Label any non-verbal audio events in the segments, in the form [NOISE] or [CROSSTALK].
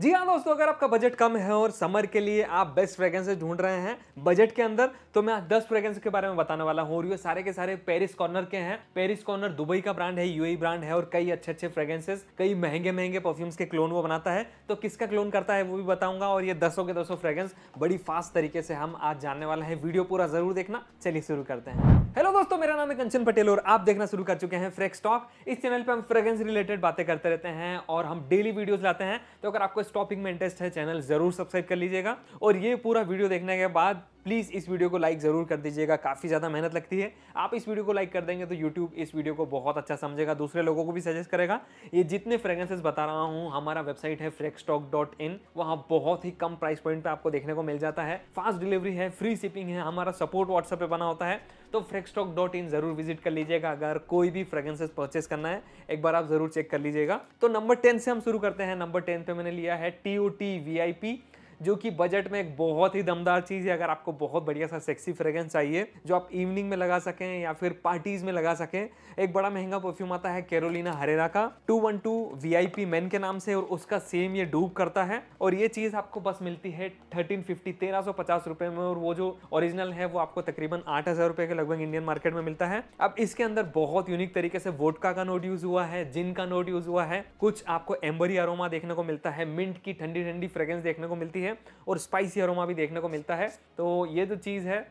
जी हाँ दोस्तों अगर आपका बजट कम है और समर के लिए आप बेस्ट फ्रेगरेंसेज ढूंढ रहे हैं बजट के अंदर तो मैं आज 10 फ्रेगरेंस के बारे में बताने वाला हूँ और ये सारे के सारे पेरिस कॉर्नर के हैं पेरिस कॉर्नर दुबई का ब्रांड है यूएई ब्रांड है और कई अच्छे अच्छे फ्रेगरेंसेज कई महंगे महंगे परफ्यूम्स के क्लोन वो बनाता है तो किसका क्लोन करता है वो भी बताऊंगा और ये दसों के दसों फ्रेगरेंस बड़ी फास्ट तरीके से हम आज जानने वाले हैं वीडियो पूरा जरूर देखना चलिए शुरू करते हैं हेलो दोस्तों मेरा नाम है कंचन पटेल और आप देखना शुरू कर चुके हैं फ्रेक्स टॉक इस चैनल पर हम फ्रेगरेंस रिलेटेड बातें करते रहते हैं और हम डेली वीडियोज लाते हैं तो अगर आपको इस टॉपिक में इंटरेस्ट है चैनल ज़रूर सब्सक्राइब कर लीजिएगा और ये पूरा वीडियो देखने के बाद प्लीज़ इस वीडियो को लाइक ज़रूर कर दीजिएगा काफ़ी ज़्यादा मेहनत लगती है आप इस वीडियो को लाइक कर देंगे तो यूट्यूब इस वीडियो को बहुत अच्छा समझेगा दूसरे लोगों को भी सजेस्ट करेगा ये जितने फ्रेग्रेंसेस बता रहा हूँ हमारा वेबसाइट है फ्रेक्सटॉक डॉट इन वहाँ बहुत ही कम प्राइस पॉइंट पे आपको देखने को मिल जाता है फास्ट डिलीवरी है फ्री शिपिंग है हमारा सपोर्ट व्हाट्सएप पे बना होता है तो फ्रेकस्टॉक डॉट इन जरूर विजिट कर लीजिएगा अगर कोई भी फ्रेगरेंसेस परचेस करना है एक बार आप जरूर चेक कर लीजिएगा तो नंबर टेन से हम शुरू करते हैं नंबर टेन पे मैंने लिया है T O T V I P जो कि बजट में एक बहुत ही दमदार चीज़ है अगर आपको बहुत बढ़िया सा सेक्सी फ्रेगरेंस चाहिए जो आप इवनिंग में लगा सकें या फिर पार्टीज़ में लगा सकें एक बड़ा महंगा परफ्यूम आता है कैरोलिना हरेरा का two one two V I P man के नाम से और उसका सेम ये डूब करता है और ये चीज़ आपको बस मिलती है थर्टीन फिफ्टी तेरह सौ पचास में और वो जो ओरिजिनल है वो आपको तकरीबन आठ हज़ार के लगभग इंडियन मार्केट में मिलता है अब इसके अंदर बहुत यूनिक तरीके से वोटका का नोट यूज़ हुआ है जिन का नोट यूज़ हुआ है कुछ आपको एम्बरी अरोमा देखने को मिलता है मिंट की ठंडी ठंडी फ्रेगरेंस देखने को मिलती है है और स्पाइसी अरोमा भी देखने को मिलता है तो ये जो चीज़ है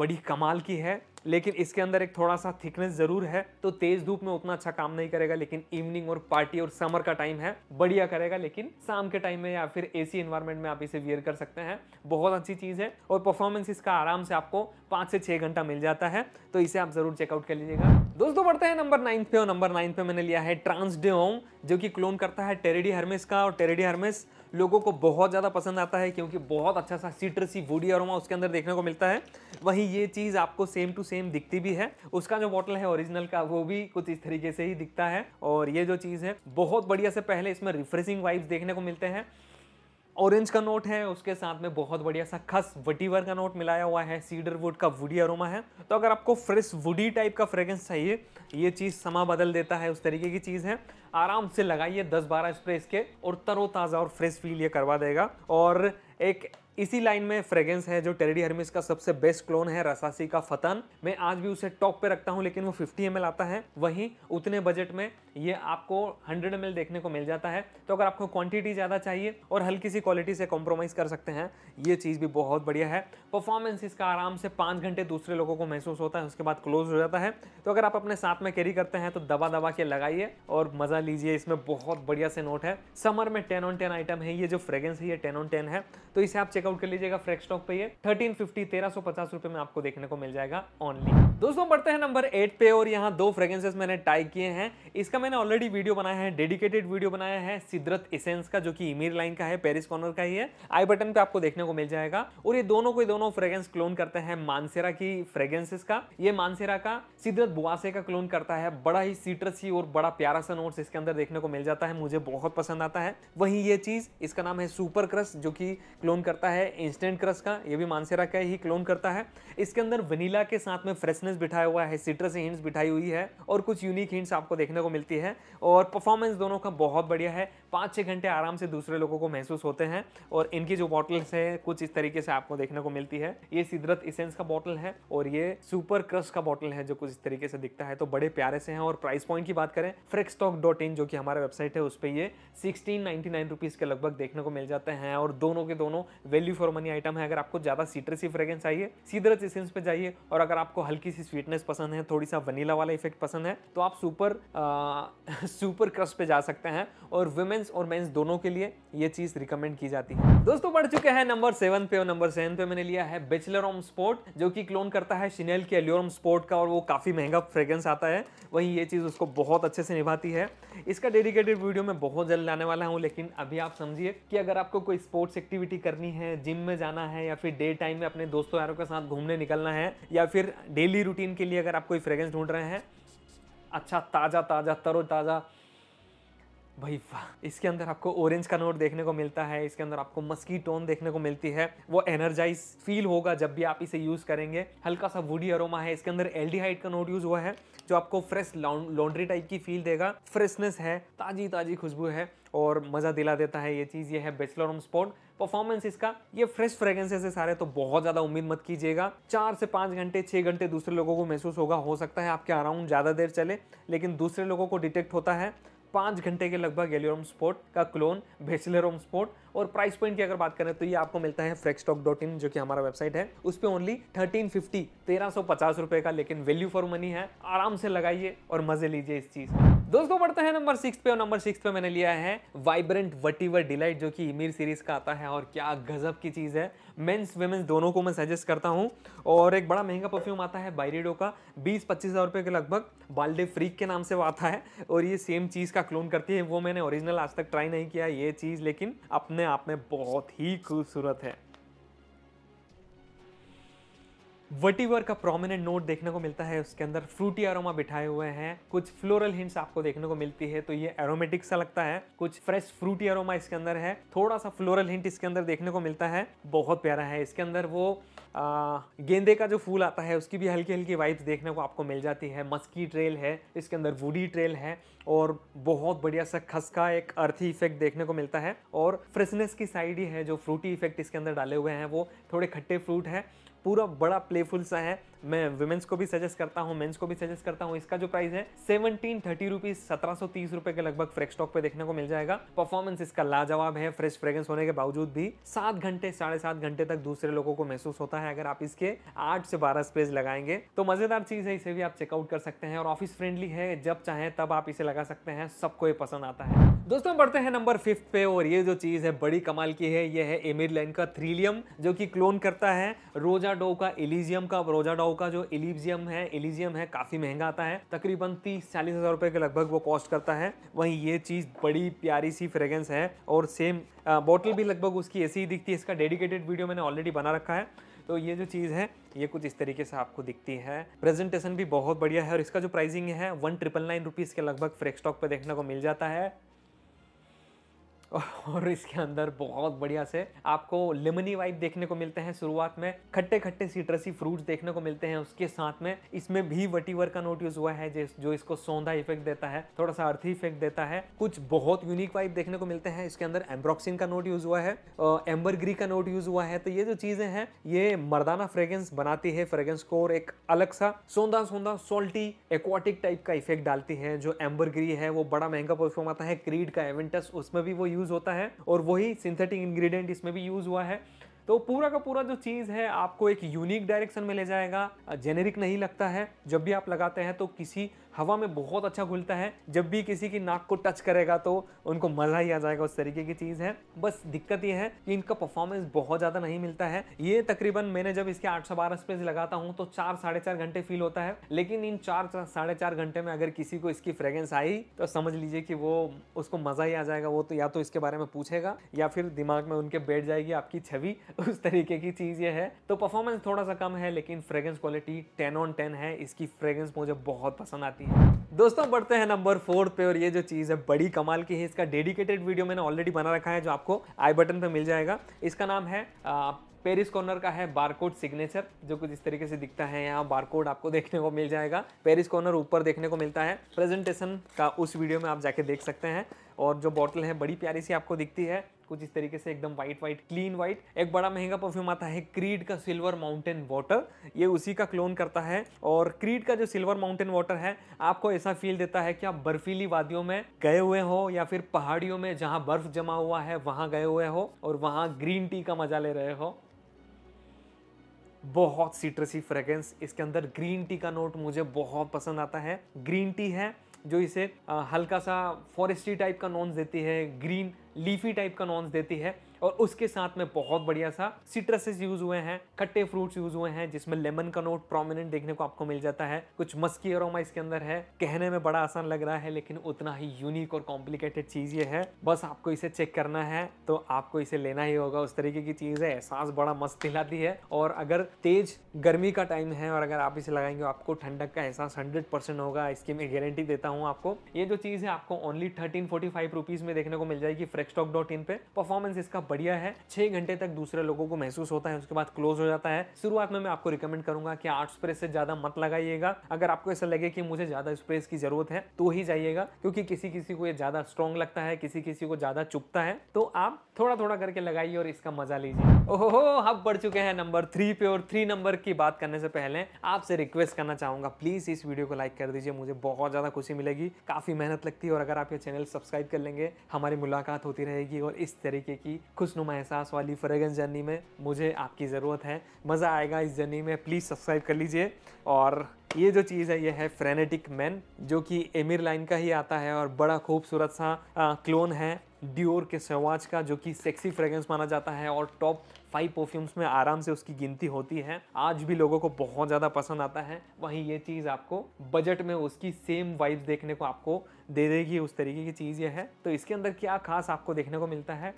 बड़ी कमाल की है लेकिन इसके अंदर एक थोड़ा सा थिकनेस जरूर है तो तेज धूप में उतना अच्छा काम नहीं करेगा लेकिन इवनिंग और पार्टी और समर का टाइम है बढ़िया करेगा लेकिन शाम के टाइम में या फिर एसी एनवायरमेंट में आप इसे वियर कर सकते हैं बहुत अच्छी चीज है और परफॉर्मेंस इसका आराम से आपको पाँच से छः घंटा मिल जाता है तो इसे आप जरूर चेकआउट कर लीजिएगा दोस्तों बढ़ते हैं नंबर नाइन्थ पे और नंबर नाइन्थ पे मैंने लिया है ट्रांसडेओम जो कि क्लोन करता है टेरेडी हर्मेस का और टेरेडी हर्मेस लोगों को बहुत ज़्यादा पसंद आता है क्योंकि बहुत अच्छा सा सीट्रसी वुडी अरोमा उसके अंदर देखने को मिलता है वहीं ये चीज़ आपको सेम टू सेम दिखती भी है उसका जो बॉटल है ओरिजिनल का वो भी कुछ इस तरीके से ही दिखता है और ये जो चीज़ है बहुत बढ़िया से पहले इसमें रिफ्रेशिंग वाइब्स देखने को मिलते हैं ऑरेंज का नोट है उसके साथ में बहुत बढ़िया सा खस वटीवर का नोट मिलाया हुआ है सीडर वुड का वुडी अरोमा है तो अगर आपको फ्रेश वुडी टाइप का फ्रेगरेंस चाहिए ये चीज़ समा बदल देता है उस तरीके की चीज़ है आराम से लगाइए 10-12 स्प्रे इसके और तरोताज़ा और फ्रेश फील ये करवा देगा और एक इसी लाइन में फ्रेगेंस है जो टेरेडी हर्मिस का सबसे बेस्ट क्लोन है रसासी का फतन मैं आज भी उसे टॉप पे रखता हूँ लेकिन वो 50 एम आता है वहीं उतने बजट में ये आपको 100 एम देखने को मिल जाता है तो अगर आपको क्वांटिटी ज़्यादा चाहिए और हल्की सी क्वालिटी से कॉम्प्रोमाइज़ कर सकते हैं ये चीज़ भी बहुत बढ़िया है परफॉर्मेंस इसका आराम से पाँच घंटे दूसरे लोगों को महसूस होता है उसके बाद क्लोज हो जाता है तो अगर आप अपने साथ में कैरी करते हैं तो दबा दबा के लगाइए और मज़ा लीजिए इसमें बहुत बढ़िया से नोट है समर में टेन ऑन टेन आइटम है ये जो फ्रेगेंस है ये टेन ऑन टेन है तो इसे आप चेक चेकआउट कर लीजिएगा फ्रैक स्टॉक पे ये थर्टीन फिफ्टी तेरह सौ पचास रुपए में आपको देखने को मिल जाएगा ऑनली दोस्तों बढ़ते हैं नंबर एट पे और यहाँ दो फ्रेग्रेंसेस मैंने टाई किए हैं इसका मैंने ऑलरेडी वीडियो बनाया है डेडिकेटेड वीडियो बनाया है सिद्रत इसेंस का जो कि इमीर लाइन का है पेरिस कॉर्नर का ही है आई बटन पे आपको देखने को मिल जाएगा और ये दोनों को दोनों फ्रेग्रेंस क्लोन करते हैं मानसेरा की फ्रेग्रेंसेस का ये मानसेरा का सिद्रत बुआसे का क्लोन करता है बड़ा ही सीट्रसी और बड़ा प्यारा सा नोट्स इसके अंदर देखने को मिल जाता है मुझे बहुत पसंद आता है वही ये चीज इसका नाम है सुपर क्रस जो कि क्लोन करता है है इंस्टेंट क्रस का ये भी मानसेरा का ही क्लोन करता है इसके अंदर वनीला के साथ में फ्रेशनेस बिठाया हुआ है सिट्रस हिंट्स बिठाई हुई है और कुछ यूनिक हिंट्स आपको देखने को मिलती है और परफॉर्मेंस दोनों का बहुत बढ़िया है पाँच छः घंटे आराम से दूसरे लोगों को महसूस होते हैं और इनकी जो बॉटल्स हैं कुछ इस तरीके से आपको देखने को मिलती है ये सिदरत इसेंस का बॉटल है और ये सुपर क्रश का बॉटल है जो कुछ इस तरीके से दिखता है तो बड़े प्यारे से हैं और प्राइस पॉइंट की बात करें फ्रेक्सटॉक डॉट इन जो कि हमारा वेबसाइट है उस पर ये सिक्सटीन नाइन्टी के लगभग देखने को मिल जाते हैं और दोनों के दोनों वैल्यू फॉर मनी आइटम है अगर आपको ज़्यादा सीट्रेसी फ्रेगेंस चाहिए सीधरस इसेंस पर जाइए और अगर आपको हल्की सी स्वीटनेस पसंद है थोड़ी सा वनीला वाला इफेक्ट पसंद है तो आप सुपर सुपर क्रश पे जा सकते हैं और वुमेन वुमेन्स और मेन्स दोनों के लिए ये चीज रिकमेंड की जाती है दोस्तों बढ़ चुके हैं नंबर सेवन पे और नंबर सेवन पे मैंने लिया है बेचलर ऑम स्पोर्ट जो कि क्लोन करता है शिनेल के एल्योरम स्पोर्ट का और वो काफी महंगा फ्रेग्रेंस आता है वहीं ये चीज उसको बहुत अच्छे से निभाती है इसका डेडिकेटेड वीडियो में बहुत जल्द लाने वाला हूँ लेकिन अभी आप समझिए कि अगर आपको कोई स्पोर्ट्स एक्टिविटी करनी है जिम में जाना है या फिर डे टाइम में अपने दोस्तों यारों के साथ घूमने निकलना है या फिर डेली रूटीन के लिए अगर आप कोई फ्रेग्रेंस ढूंढ रहे हैं अच्छा ताज़ा ताज़ा तरो ताज़ा भाई वाह इसके अंदर आपको ऑरेंज का नोट देखने को मिलता है इसके अंदर आपको मस्की टोन देखने को मिलती है वो एनर्जाइज फील होगा जब भी आप इसे यूज करेंगे हल्का सा वुडी अरोमा है इसके अंदर एल्डिहाइड का नोट यूज हुआ है जो आपको फ्रेश लॉन्ड्री टाइप की फील देगा फ्रेशनेस है ताजी ताजी खुशबू है और मज़ा दिला देता है ये चीज़ ये है बेचलर ऑन स्पॉट परफॉर्मेंस इसका ये फ्रेश फ्रेगरेंसेस है सारे तो बहुत ज़्यादा उम्मीद मत कीजिएगा चार से पाँच घंटे छह घंटे दूसरे लोगों को महसूस होगा हो सकता है आपके अराउंड ज़्यादा देर चले लेकिन दूसरे लोगों को डिटेक्ट होता है पाँच घंटे के लगभग गैलियोरम स्पोर्ट का क्लोन बेचलरोम स्पोर्ट और प्राइस पॉइंट की अगर बात करें तो ये आपको मिलता है फ्रेक्सटॉक डॉट इन जो कि हमारा वेबसाइट है उस पर ओनली थर्टीन फिफ्टी तेरह सौ पचास रुपये का लेकिन वैल्यू फॉर मनी है आराम से लगाइए और मजे लीजिए इस चीज़ दोस्तों बढ़ते हैं नंबर सिक्स पे और नंबर सिक्स पे मैंने लिया है वाइब्रेंट वटीवर डिलाइट जो कि इमीर सीरीज का आता है और क्या गजब की चीज़ है मेंस वेमेंस दोनों को मैं सजेस्ट करता हूँ और एक बड़ा महंगा परफ्यूम आता है बायरेडो का बीस पच्चीस हज़ार रुपये के लगभग बाल्डे फ्रीक के नाम से वो आता है और ये सेम चीज़ का क्लोन करती है वो मैंने ओरिजिनल आज तक ट्राई नहीं किया ये चीज़ लेकिन अपने आप में बहुत ही खूबसूरत है वटीवर का प्रोमिनेंट नोट देखने को मिलता है उसके अंदर फ्रूटी अरोमा बिठाए हुए हैं कुछ फ्लोरल हिंट्स आपको देखने को मिलती है तो ये एरोमेटिक सा लगता है कुछ फ्रेश फ्रूटी अरोमा इसके अंदर है थोड़ा सा फ्लोरल हिंट इसके अंदर देखने को मिलता है बहुत प्यारा है इसके अंदर वो आ, गेंदे का जो फूल आता है उसकी भी हल्की हल्की वाइब्स देखने को आपको मिल जाती है मस्की ट्रेल है इसके अंदर वुडी ट्रेल है और बहुत बढ़िया सा खसका एक अर्थी इफेक्ट देखने को मिलता है और फ्रेशनेस की साइड ही है जो फ्रूटी इफेक्ट इसके अंदर डाले हुए हैं वो थोड़े खट्टे फ्रूट हैं पूरा बड़ा प्लेफुल सा है मैं वुमेंस को भी सजेस्ट करता हूँ मेंस को भी सजेस्ट करता हूँ इसका जो प्राइस है सेवनटीन थर्टी रुपीज सत्रह सौ तीस रुपए के लगभग फ्रेश स्टॉक पे देखने को मिल जाएगा परफॉर्मेंस इसका लाजवाब है फ्रेश फ्रेगरेंस होने के बावजूद भी सात घंटे साढ़े सात घंटे तक दूसरे लोगों को महसूस होता है अगर आप इसके आठ से बारह स्प्रेज लगाएंगे तो मजेदार चीज है इसे भी आप चेकआउट कर सकते हैं और ऑफिस फ्रेंडली है जब चाहे तब आप इसे लगा सकते हैं सबको ये पसंद आता है दोस्तों बढ़ते हैं नंबर फिफ्थ पे और ये जो चीज़ है बड़ी कमाल की है ये है एमिर लैन का थ्रीलियम जो कि क्लोन करता है रोजा डो का एलिजियम का रोजा डो का जो एलिजियम है एलिजियम है काफ़ी महंगा आता है तकरीबन तीस चालीस हज़ार रुपए के लगभग वो कॉस्ट करता है वहीं ये चीज़ बड़ी प्यारी सी फ्रेगरेंस है और सेम बॉटल भी लगभग उसकी ऐसी ही दिखती है इसका डेडिकेटेड वीडियो मैंने ऑलरेडी बना रखा है तो ये जो चीज़ है ये कुछ इस तरीके से आपको दिखती है प्रेजेंटेशन भी बहुत बढ़िया है और इसका जो प्राइसिंग है वन ट्रिपल नाइन रुपीज़ के लगभग फ्रेक स्टॉक पर देखने को मिल जाता है और इसके अंदर बहुत बढ़िया से आपको लेमनी वाइप देखने को मिलते हैं शुरुआत में खट्टे खट्टे सीट्रसी फ्रूट्स देखने को मिलते हैं उसके साथ में इसमें भी वटीवर का नोट यूज हुआ है जो इसको सौंधा इफेक्ट देता है थोड़ा सा अर्थी इफेक्ट देता है कुछ बहुत यूनिक वाइप देखने को मिलते हैं इसके अंदर एम्ब्रॉक्सिन का नोट यूज हुआ है एम्बरग्री का नोट यूज हुआ है तो ये जो चीजें हैं ये मर्दाना फ्रेग्रेंस बनाती है फ्रेग्रेंस को और एक अलग सा सौंधा सौंधा सोल्टी एक्वाटिक टाइप का इफेक्ट डालती है जो एम्बरग्री है वो बड़ा महंगा परफ्यूम आता है क्रीड का एवेंटस उसमें भी वो यूज यूज होता है और वही सिंथेटिक इंग्रेडिएंट इसमें भी यूज हुआ है तो पूरा का पूरा जो चीज़ है आपको एक यूनिक डायरेक्शन में ले जाएगा जेनेरिक नहीं लगता है जब भी आप लगाते हैं तो किसी हवा में बहुत अच्छा घुलता है जब भी किसी की नाक को टच करेगा तो उनको मज़ा ही आ जाएगा उस तरीके की चीज़ है बस दिक्कत यह है कि इनका परफॉर्मेंस बहुत ज़्यादा नहीं मिलता है ये तकरीबन मैंने जब इसके आठ सौ बारह स्पेस लगाता हूँ तो चार साढ़े चार घंटे फील होता है लेकिन इन चार साढ़े चार घंटे में अगर किसी को इसकी फ्रेगरेंस आई तो समझ लीजिए कि वो उसको मज़ा ही आ जाएगा वो तो या तो इसके बारे में पूछेगा या फिर दिमाग में उनके बैठ जाएगी आपकी छवि [LAUGHS] उस तरीके की चीज़ ये है तो परफॉर्मेंस थोड़ा सा कम है लेकिन fragrance quality ten on ten है इसकी फ्रेगरेंस मुझे बहुत पसंद आती है सकती है दोस्तों बढ़ते हैं नंबर फोर पे और ये जो चीज़ है बड़ी कमाल की है इसका डेडिकेटेड वीडियो मैंने ऑलरेडी बना रखा है जो आपको आई बटन पे मिल जाएगा इसका नाम है पेरिस कॉर्नर का है बारकोड सिग्नेचर जो कुछ इस तरीके से दिखता है यहाँ बारकोड आपको देखने को मिल जाएगा पेरिस कॉर्नर ऊपर देखने को मिलता है प्रेजेंटेशन का उस वीडियो में आप जाके देख सकते हैं और जो बॉटल है बड़ी प्यारी सी आपको दिखती है कुछ इस तरीके से एकदम व्हाइट व्हाइट क्लीन व्हाइट एक बड़ा महंगा परफ्यूम आता है क्रीड का सिल्वर माउंटेन वाटर ये उसी का क्लोन करता है और क्रीड का जो सिल्वर माउंटेन वाटर है आपको ऐसा फील देता है कि आप बर्फीली वादियों में गए हुए हो या फिर पहाड़ियों में जहाँ बर्फ जमा हुआ है वहाँ गए हुए हो और वहाँ ग्रीन टी का मजा ले रहे हो बहुत सीट्रसी फ्रेगरेंस इसके अंदर ग्रीन टी का नोट मुझे बहुत पसंद आता है ग्रीन टी है जो इसे हल्का सा फॉरेस्टी टाइप का नॉन्स देती है ग्रीन लीफी टाइप का नॉन्स देती है और उसके साथ में बहुत बढ़िया सा सिट्रसेस यूज हुए हैं खट्टे फ्रूट्स यूज हुए हैं जिसमें लेमन का नोट प्रोमिनेंट देखने को आपको मिल जाता है कुछ मस्की अरोमा इसके अंदर है कहने में बड़ा आसान लग रहा है लेकिन उतना ही यूनिक और कॉम्प्लिकेटेड चीज ये है बस आपको इसे चेक करना है तो आपको इसे लेना ही होगा उस तरीके की चीज है एहसास बड़ा मस्त दिलाती है और अगर तेज गर्मी का टाइम है और अगर आप इसे लगाएंगे आपको ठंडक का एहसास हंड्रेड परसेंट होगा इसकी मैं गारंटी देता हूँ आपको ये जो चीज है आपको only thirteen forty five rupees में देखने को मिल जाएगी फ्रेक्स डॉट इन पे परफॉर्मेंस इसका बढ़िया है छह घंटे तक दूसरे लोगों को महसूस होता है उसके बाद क्लोज हो जाता है शुरुआत में मैं आपको रिकमेंड करूंगा कि आर्ट स्प्रे से ज़्यादा मत लगाइएगा अगर आपको ऐसा लगे कि मुझे ज़्यादा स्प्रेस की ज़रूरत है तो ही जाइएगा क्योंकि किसी किसी को ये ज़्यादा स्ट्रॉन्ग लगता है किसी किसी को ज़्यादा चुपता है तो आप थोड़ा थोड़ा करके लगाइए और इसका मजा लीजिए ओहो हम बढ़ चुके हैं नंबर थ्री पे और थ्री नंबर की बात करने से पहले आपसे रिक्वेस्ट करना चाहूंगा प्लीज़ इस वीडियो को लाइक कर दीजिए मुझे बहुत ज़्यादा खुशी मिलेगी काफ़ी मेहनत लगती है और अगर आप ये चैनल सब्सक्राइब कर लेंगे हमारी मुलाकात होती रहेगी और इस तरीके की खुशनुमा एहसास वाली फ्रेगेंस जर्नी में मुझे आपकी ज़रूरत है मज़ा आएगा इस जर्नी में प्लीज़ सब्सक्राइब कर लीजिए और ये जो चीज़ है ये है फ्रेनेटिक मैन जो कि एमिर लाइन का ही आता है और बड़ा खूबसूरत सा आ, क्लोन है डियोर के सेवाज का जो कि सेक्सी फ्रेगरेंस माना जाता है और टॉप फाइव परफ्यूम्स में आराम से उसकी गिनती होती है आज भी लोगों को बहुत ज़्यादा पसंद आता है वहीं ये चीज़ आपको बजट में उसकी सेम वाइब्स देखने को आपको दे देगी उस तरीके की चीज़ ये है तो इसके अंदर क्या खास आपको देखने को मिलता है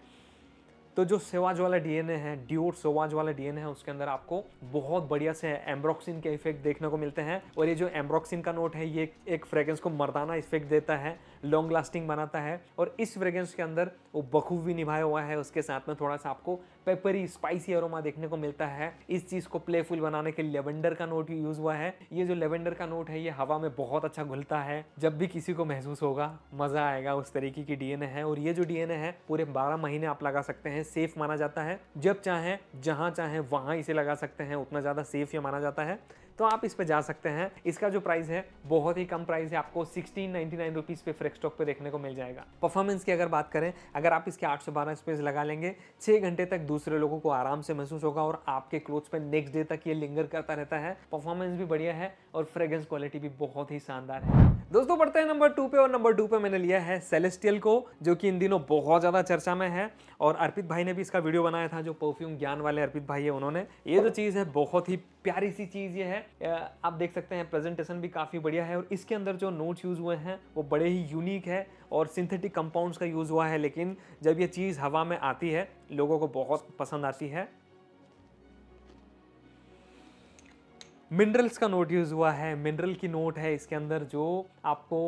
तो जो सेवाज वाला डीएनए है ड्यूट सेवाज वाला डीएनए है उसके अंदर आपको बहुत बढ़िया से एम्ब्रोक्सिन के इफेक्ट देखने को मिलते हैं और ये जो एम्ब्रोक्सिन का नोट है ये एक फ्रेग्रेंस को मर्दाना इफेक्ट देता है लॉन्ग लास्टिंग बनाता है और इस फ्रेग्रेंस के अंदर वो बखूबी निभाया हुआ है उसके साथ में थोड़ा सा आपको पेपरी स्पाइसी अरोमा देखने को मिलता है इस चीज़ को प्लेफुल बनाने के लिए लेवेंडर का नोट यूज हुआ है ये जो लेवेंडर का नोट है ये हवा में बहुत अच्छा घुलता है जब भी किसी को महसूस होगा मज़ा आएगा उस तरीके की डीएनए है और ये जो डीएनए है पूरे बारह महीने आप लगा सकते हैं सेफ माना जाता है जब चाहे जहाँ चाहे वहाँ इसे लगा सकते हैं उतना ज़्यादा सेफ ये माना जाता है तो आप इस पर जा सकते हैं इसका जो प्राइस है बहुत ही कम प्राइस है आपको सिक्सटीन नाइनटी नाइन रुपीज़ पे फ्रेक स्टॉक पे देखने को मिल जाएगा परफॉर्मेंस की अगर बात करें अगर आप इसके आठ सौ बारह स्पेस लगा लेंगे छह घंटे तक दूसरे लोगों को आराम से महसूस होगा और आपके क्लोथ्स पे नेक्स्ट डे तक ये लिंगर करता रहता है परफॉर्मेंस भी बढ़िया है और फ्रेग्रेंस क्वालिटी भी बहुत ही शानदार है दोस्तों बढ़ते हैं नंबर टू पे और नंबर टू पे मैंने लिया है सेलेस्टियल को जो कि इन दिनों बहुत ज़्यादा चर्चा में है और अर्पित भाई ने भी इसका वीडियो बनाया था जो परफ्यूम ज्ञान वाले अर्पित भाई है उन्होंने ये जो चीज़ है बहुत ही प्यारी सी चीज़ ये है आप देख सकते हैं प्रेजेंटेशन भी काफ़ी बढ़िया है और इसके अंदर जो नोट्स यूज़ हुए हैं वो बड़े ही यूनिक है और सिंथेटिक कंपाउंड्स का यूज़ हुआ है लेकिन जब ये चीज़ हवा में आती है लोगों को बहुत पसंद आती है मिनरल्स का नोट यूज़ हुआ है मिनरल की नोट है इसके अंदर जो आपको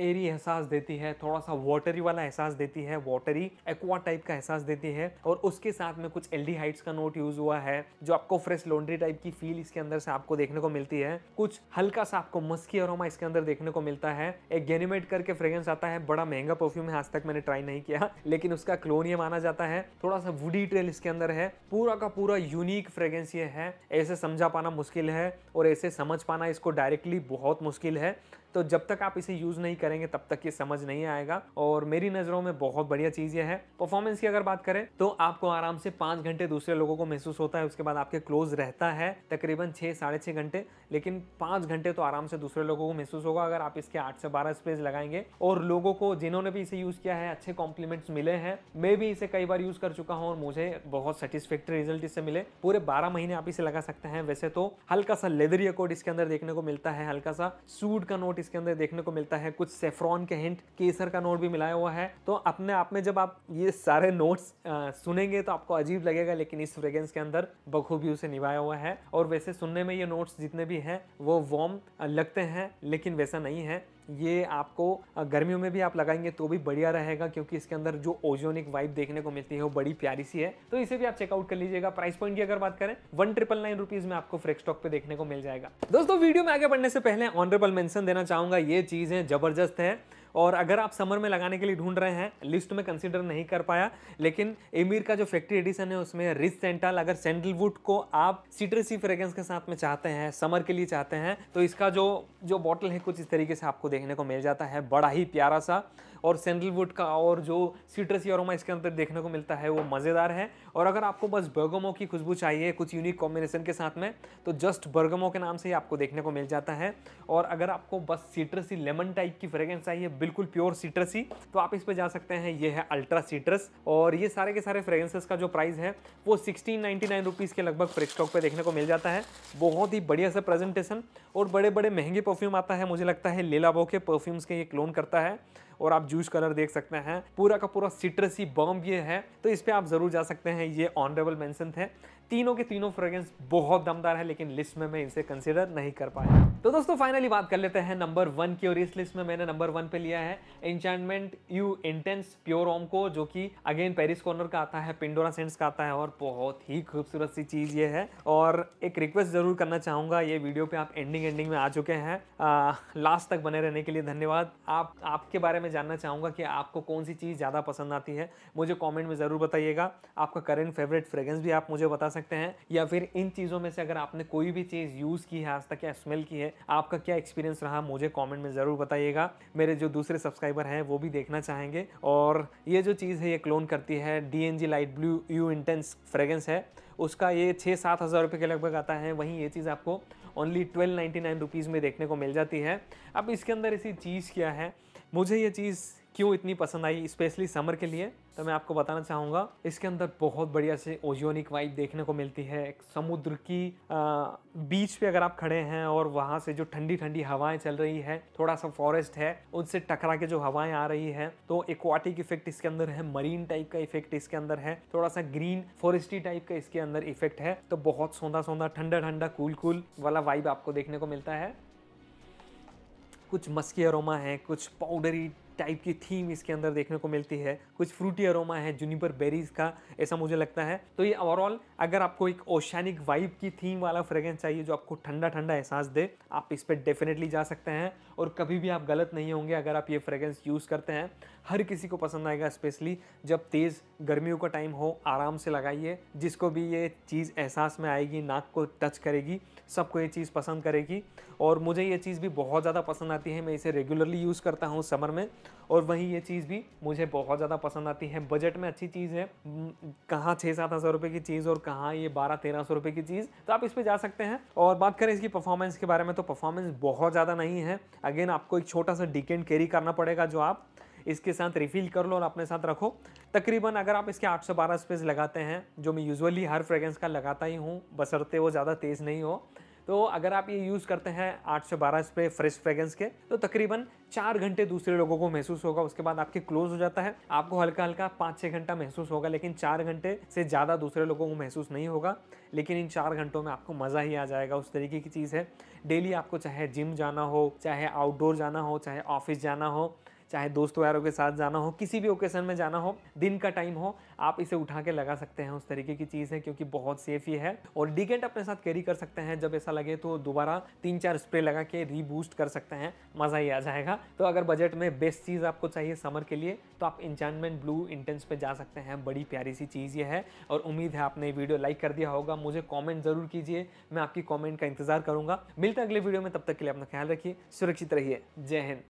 एरी एहसास देती है थोड़ा सा वाटरी वाला एहसास देती है वाटरी एक्वा टाइप का एहसास देती है और उसके साथ में कुछ एल्डी हाइट्स का नोट यूज़ हुआ है जो आपको फ्रेश लॉन्ड्री टाइप की फील इसके अंदर से आपको देखने को मिलती है कुछ हल्का सा आपको मस्की अरोमा इसके अंदर देखने को मिलता है एक गेनिमेट करके फ्रेग्रेंस आता है बड़ा महंगा परफ्यूम है आज तक मैंने ट्राई नहीं किया लेकिन उसका क्लोन ये माना जाता है थोड़ा सा वुडी ट्रेल इसके अंदर है पूरा का पूरा यूनिक फ्रेग्रेंस ये है ऐसे समझा पाना मुश्किल है और ऐसे समझ पाना इसको डायरेक्टली बहुत मुश्किल है तो जब तक आप इसे यूज़ नहीं करेंगे तब तक ये समझ नहीं आएगा और मेरी नज़रों में बहुत बढ़िया चीज़ ये है परफॉर्मेंस की अगर बात करें तो आपको आराम से पांच घंटे दूसरे लोगों को महसूस होता है उसके बाद आपके क्लोज रहता है तकरीबन छह साढ़े घंटे लेकिन पांच घंटे तो आराम से दूसरे लोगों को महसूस होगा अगर आप इसके आठ से बारह स्पेज लगाएंगे और लोगों को जिन्होंने भी इसे यूज़ किया है अच्छे कॉम्प्लीमेंट्स मिले हैं मैं भी इसे कई बार यूज़ कर चुका हूँ और मुझे बहुत सेटिस्फेक्ट्री रिजल्ट इससे मिले पूरे बारह महीने आप इसे लगा सकते हैं वैसे तो हल्का सा लेदर कोट इसके अंदर देखने को मिलता है हल्का सा सूट का नोट इसके अंदर देखने को मिलता है कुछ सेफ्रॉन के हिंट केसर का नोट भी मिलाया हुआ है तो अपने आप में जब आप ये सारे नोट्स सुनेंगे तो आपको अजीब लगेगा लेकिन इस फ्रेगेंस के अंदर बखूबी उसे निभाया हुआ है और वैसे सुनने में ये नोट्स जितने भी हैं वो वार्म लगते हैं लेकिन वैसा नहीं है ये आपको गर्मियों में भी आप लगाएंगे तो भी बढ़िया रहेगा क्योंकि इसके अंदर जो ओजोनिक वाइप देखने को मिलती है वो बड़ी प्यारी सी है तो इसे भी आप चेकआउट कर लीजिएगा प्राइस पॉइंट की अगर बात करें वन ट्रिपल नाइन रुपीज में आपको फ्रेक स्टॉक पे देखने को मिल जाएगा दोस्तों वीडियो में आगे बढ़ने से पहले ऑनरेबल मेंशन देना चाहूंगा ये चीजें जबरदस्त है और अगर आप समर में लगाने के लिए ढूंढ रहे हैं लिस्ट में कंसिडर नहीं कर पाया लेकिन एमिर का जो फैक्ट्री एडिशन है उसमें रिच सेंटल अगर सैंडलवुड को आप सिट्रेसी फ्रेग्रेंस के साथ में चाहते हैं समर के लिए चाहते हैं तो इसका जो जो बॉटल है कुछ इस तरीके से आपको देखने को मिल जाता है बड़ा ही प्यारा सा और सैंडलवुड का और जो सीट्रस यारोमा इसके अंदर देखने को मिलता है वो मज़ेदार है और अगर आपको बस बर्गमो की खुशबू चाहिए कुछ यूनिक कॉम्बिनेशन के साथ में तो जस्ट बर्गमो के नाम से ही आपको देखने को मिल जाता है और अगर आपको बस सीट्रसी लेमन टाइप की फ्रेगरेंस चाहिए बिल्कुल प्योर सीट्रसी तो आप इस पर जा सकते हैं ये है अल्ट्रा सीट्रस और ये सारे के सारे फ्रेगरेंसेस का जो प्राइस है वो सिक्सटीन नाइन्टी के लगभग फ्रिक स्टॉक पर देखने को मिल जाता है बहुत ही बढ़िया सा प्रेजेंटेशन और बड़े बड़े महंगे परफ्यूम आता है मुझे लगता है लेलाबो के परफ्यूम्स के ये क्लोन करता है और आप जूस कलर देख सकते हैं पूरा का पूरा सिट्रसी बॉम्ब ये है तो इस पर आप ज़रूर जा सकते हैं ये ऑनरेबल मैंसन थे तीनों के तीनों फ्रेग्रेंस बहुत दमदार है लेकिन लिस्ट में मैं इनसे कंसिडर नहीं कर पाया तो दोस्तों फाइनली बात कर लेते हैं नंबर वन की और इस लिस्ट में मैंने नंबर वन पे लिया है एंचांटमेंट यू इंटेंस प्योर ओम को जो कि अगेन पेरिस कॉर्नर का आता है पिंडोरा सेंट्स का आता है और बहुत ही खूबसूरत सी चीज़ ये है और एक रिक्वेस्ट ज़रूर करना चाहूंगा ये वीडियो पे आप एंडिंग एंडिंग में आ चुके हैं लास्ट तक बने रहने के लिए धन्यवाद आप आपके बारे में जानना चाहूंगा कि आपको कौन सी चीज़ ज़्यादा पसंद आती है मुझे कॉमेंट में ज़रूर बताइएगा आपका करेंट फेवरेट फ्रेग्रेंस भी आप मुझे बता सकते हैं या फिर इन चीज़ों में से अगर आपने कोई भी चीज़ यूज़ की है आज तक या स्मेल की है आपका क्या एक्सपीरियंस रहा मुझे कॉमेंट में ज़रूर बताइएगा मेरे जो दूसरे सब्सक्राइबर हैं वो भी देखना चाहेंगे और ये जो चीज़ है ये क्लोन करती है D light blue you intense fragrance है उसका ये छः सात हज़ार रुपये के लगभग आता है वहीं ये चीज़ आपको only twelve ninety nine rupees में देखने को मिल जाती है अब इसके अंदर ऐसी चीज़ क्या है मुझे ये चीज़ क्यों इतनी पसंद आई स्पेशली समर के लिए तो मैं आपको बताना चाहूँगा इसके अंदर बहुत बढ़िया से ओजोनिक वाइब देखने को मिलती है एक समुद्र की बीच पे अगर आप खड़े हैं और वहाँ से जो ठंडी ठंडी हवाएं चल रही है थोड़ा सा फॉरेस्ट है उनसे टकरा के जो हवाएं आ रही है तो एक्वाटिक इफेक्ट इसके अंदर है मरीन टाइप का इफेक्ट इसके अंदर है थोड़ा सा ग्रीन फॉरेस्टी टाइप का इसके अंदर इफेक्ट है तो बहुत सौंदा सोंदा ठंडा ठंडा कूल कूल वाला वाइब आपको देखने को मिलता है कुछ मस्की अरोमा है कुछ पाउडरी टाइप की थीम इसके अंदर देखने को मिलती है कुछ फ्रूटी अरोमा है जूनिपर बेरीज का ऐसा मुझे लगता है तो ये ओवरऑल अगर आपको एक ओशानिक वाइब की थीम वाला फ्रेगरेंस चाहिए जो आपको ठंडा ठंडा एहसास दे आप इस पर डेफिनेटली जा सकते हैं और कभी भी आप गलत नहीं होंगे अगर आप ये फ्रेगरेंस यूज़ करते हैं हर किसी को पसंद आएगा स्पेशली जब तेज़ गर्मियों का टाइम हो आराम से लगाइए जिसको भी ये चीज़ एहसास में आएगी नाक को टच करेगी सबको ये चीज़ पसंद करेगी और मुझे ये चीज़ भी बहुत ज़्यादा पसंद आती है मैं इसे रेगुलरली यूज़ करता हूँ समर में और वहीं ये चीज़ भी मुझे बहुत ज़्यादा पसंद आती है बजट में अच्छी चीज़ है कहाँ छः सात हज़ार रुपये की चीज़ और कहाँ ये बारह तेरह सौ रुपये की चीज़ तो आप इस पर जा सकते हैं और बात करें इसकी परफॉर्मेंस के बारे में तो परफॉर्मेंस बहुत ज़्यादा नहीं है अगेन आपको एक छोटा सा डिकेंड कैरी करना पड़ेगा जो आप इसके साथ रिफिल कर लो और अपने साथ रखो तकरीबन अगर आप इसके बारह स्पेस लगाते हैं जो मैं यूजुअली हर फ्रेगरेंस का लगाता ही हूँ बसरते वो ज़्यादा तेज़ नहीं हो तो अगर आप ये यूज़ करते हैं बारह स्प्रे फ्रेश फ्रेगरेंस के तो तकरीबन चार घंटे दूसरे लोगों को महसूस होगा उसके बाद आपके क्लोज हो जाता है आपको हल्का हल्का पाँच छः घंटा महसूस होगा लेकिन चार घंटे से ज़्यादा दूसरे लोगों को महसूस नहीं होगा लेकिन इन चार घंटों में आपको मज़ा ही आ जाएगा उस तरीके की चीज़ है डेली आपको चाहे जिम जाना हो चाहे आउटडोर जाना हो चाहे ऑफिस जाना हो चाहे दोस्तों यारों के साथ जाना हो किसी भी ओकेज़न में जाना हो दिन का टाइम हो आप इसे उठा के लगा सकते हैं उस तरीके की चीज़ है क्योंकि बहुत सेफ ये है और डिकेंट अपने साथ कैरी कर सकते हैं जब ऐसा लगे तो दोबारा तीन चार स्प्रे लगा के रीबूस्ट कर सकते हैं मज़ा ही आ जाएगा तो अगर बजट में बेस्ट चीज़ आपको चाहिए समर के लिए तो आप इंचानमेंट ब्लू इंटेंस पे जा सकते हैं बड़ी प्यारी सी चीज़ ये है और उम्मीद है आपने वीडियो लाइक कर दिया होगा मुझे कॉमेंट ज़रूर कीजिए मैं आपकी कॉमेंट का इंतज़ार करूँगा मिलता अगले वीडियो में तब तक के लिए अपना ख्याल रखिए सुरक्षित रहिए जय हिंद